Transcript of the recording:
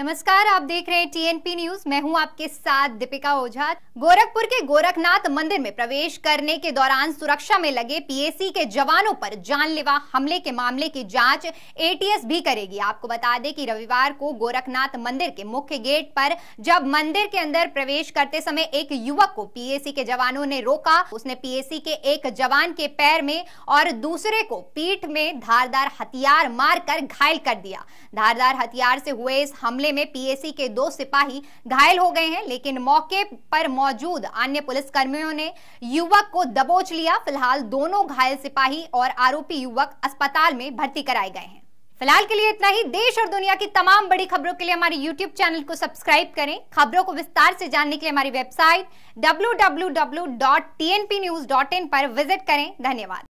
नमस्कार आप देख रहे हैं टीएनपी न्यूज मैं हूं आपके साथ दीपिका ओझा गोरखपुर के गोरखनाथ मंदिर में प्रवेश करने के दौरान सुरक्षा में लगे पीएसी के जवानों पर जानलेवा हमले के मामले की जांच एटीएस भी करेगी आपको बता दें कि रविवार को गोरखनाथ मंदिर के मुख्य गेट पर जब मंदिर के अंदर प्रवेश करते समय एक युवक को पीएसी के जवानों ने रोका उसने पीएसी के एक जवान के पैर में और दूसरे को पीठ में धारदार हथियार मारकर घायल कर दिया धारदार हथियार से हुए इस हमले हमले में पीएसी के दो सिपाही घायल हो गए हैं लेकिन मौके पर मौजूद अन्य पुलिसकर्मियों ने युवक को दबोच लिया फिलहाल दोनों घायल सिपाही और आरोपी युवक अस्पताल में भर्ती कराए गए हैं फिलहाल के लिए इतना ही देश और दुनिया की तमाम बड़ी खबरों के लिए हमारे YouTube चैनल को सब्सक्राइब करें खबरों को विस्तार से जानने के लिए हमारी वेबसाइट www.tnpnews.in पर विजिट करें धन्यवाद